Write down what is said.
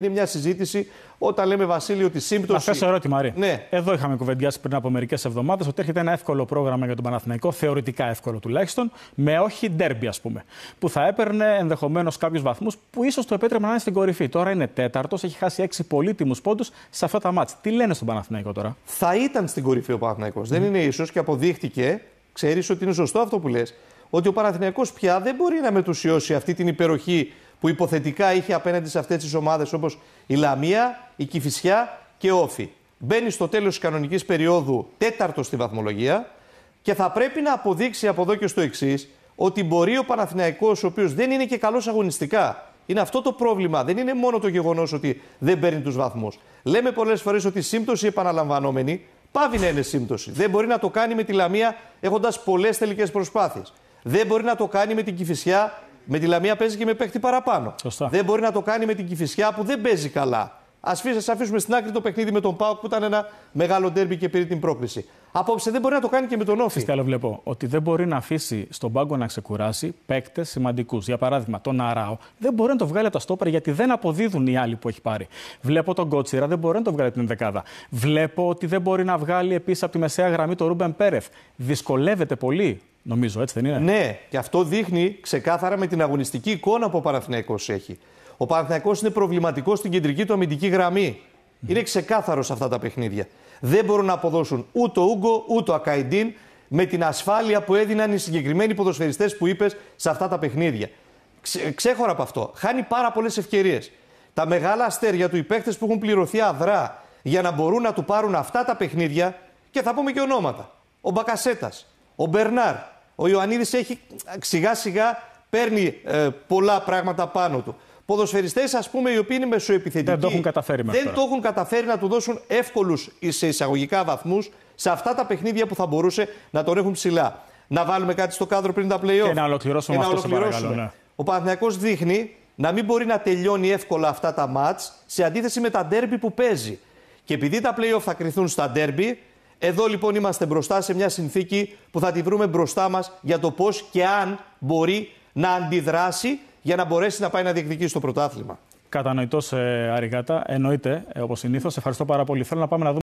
Είναι μια συζήτηση όταν λέμε, Βασίλειο, τη σύμπτωση. Αφήστε ερώτημα, Ρή. Ναι. Εδώ είχαμε κουβεντιάσει πριν από μερικές εβδομάδες ότι έρχεται ένα εύκολο πρόγραμμα για τον Παναθηναϊκό, θεωρητικά εύκολο τουλάχιστον, με όχι ντέρμπι, ας πούμε. Που θα έπαιρνε ενδεχομένως κάποιους βαθμούς που ίσως το επέτρεπε να είναι στην κορυφή. Τώρα είναι τέταρτος, έχει χάσει έξι πολύτιμους πόντους σε αυτά τα μάτια. Τι λένε στον Παναθηναϊκό τώρα. Θα ήταν στην κορυφή ο Παναθηναϊκός. Mm. Δεν είναι ίσως και αποδείχτηκε, ξέρεις ότι είναι σωστό αυτό που λες, ότι ο Παναθηναϊκός πια δεν μπορεί να μετουσιώσει αυτή την υπεροχή που υποθετικά είχε απέναντι σε αυτές τις ομάδες όπως η Λαμία, η Κυφυσιά και Όφη. Μπαίνει στο τέλος της κανονικής περίοδου τέταρτος στη βαθμολογία και θα πρέπει να αποδείξει από εδώ και στο εξής ότι μπορεί ο Παναθηναϊκός, ο οποίος δεν είναι και καλός αγωνιστικά, είναι αυτό το πρόβλημα. Δεν είναι μόνο το γεγονός ότι δεν παίρνει τους βαθμούς. Λέμε πολλές φορές ότι η σύμπτωση επαναλαμβανόμενη πάβει να είναι σύμπτωση. Δεν μπορεί να το κάνει με τη Λαμία έχοντας πολλές τελικές προσπάθειες. Δεν μπορεί να το κάνει με την Κυφυσιά με τη Λαμία παίζει και με παίχτη παραπάνω. Δεν μπορεί να το κάνει με την Κυφυσιά που δεν παίζει καλά. Ας αφήσουμε στην άκρη το παιχνίδι με τον Πάοκ που ήταν ένα μεγάλο ντέρμπι και πήρε την πρόκληση. Απόψε δεν μπορεί να το κάνει και με τον Όφη. Τι βλέπω. Ότι δεν μπορεί να αφήσει στον πάγκο να ξεκουράσει παίκτες σημαντικούς. Για παράδειγμα, τον Αράο δεν μπορεί να το βγάλει από τα στόπερ γιατί δεν αποδίδουν οι άλλοι που έχει πάρει. Βλέπω τον Κότσιρα δεν μπορεί να το βγάλει από την δεκάδα. Βλέπω ότι δεν μπορεί να βγάλει επίσης από τη μεσαία γραμμή τον Ρούμπεν Πέρεφ. Δυσκολεύεται πολύ Νομίζω, έτσι δεν είναι. Ναι, και αυτό δείχνει ξεκάθαρα με την αγωνιστική εικόνα που ο Παναθυναϊκό έχει. Ο Παναθυναϊκό είναι προβληματικός στην κεντρική του αμυντική γραμμή. Mm. Είναι ξεκάθαρος σε αυτά τα παιχνίδια. Δεν μπορούν να αποδώσουν ούτε ο Ούγκο ούτε ο Ακαϊντίν με την ασφάλεια που έδιναν οι συγκεκριμένοι ποδοσφαιριστές που είπες σε αυτά τα παιχνίδια. Ξε, ξέχωρα από αυτό. Χάνει πάρα πολλές ευκαιρίες. Τα μεγάλα αστέρια του, οι παίχτες που έχουν πληρωθεί αδρά για να μπορούν να του πάρουν αυτά τα παιχνίδια και θα πούμε και ονόματα. Ο Μπακασέτας, ο Μπερνάρ, ο Ιωαννίδης έχει σιγά σιγά παίρνει ε, πολλά πράγματα πάνω του. Ποδοσφαιριστές, ας πούμε, οι οποίοι είναι μεσοεπιθετικοί. Δεν το έχουν καταφέρει Δεν το έχουν καταφέρει να του δώσουν εύκολους σε εισαγωγικά βαθμούς σε αυτά τα παιχνίδια που θα μπορούσε να τον έχουν ψηλά. Να βάλουμε κάτι στο κάδρο πριν τα playoff. Και να ολοκληρώσουμε και να αυτό ολοκληρώσουμε. Παρακαλώ, ναι. Ο Παναθηναϊκός δείχνει να μην μπορεί να τελειώνει εύκολα αυτά τα μάτ σε αντίθεση με τα ντέρμπι που παίζει. Και επειδή τα playoff θα κρυθούν στα ντέρμπι, εδώ λοιπόν είμαστε μπροστά σε μια συνθήκη που θα τη βρούμε μπροστά μας για το πώς και αν μπορεί να αντιδράσει για να μπορέσει να πάει να διεκδικήσει το πρωτάθλημα. Κατανοητός, ε, Αργάτα. Εννοείται, ε, όπως συνήθως. Ευχαριστώ πάρα πολύ. Θέλω να πάμε να δούμε.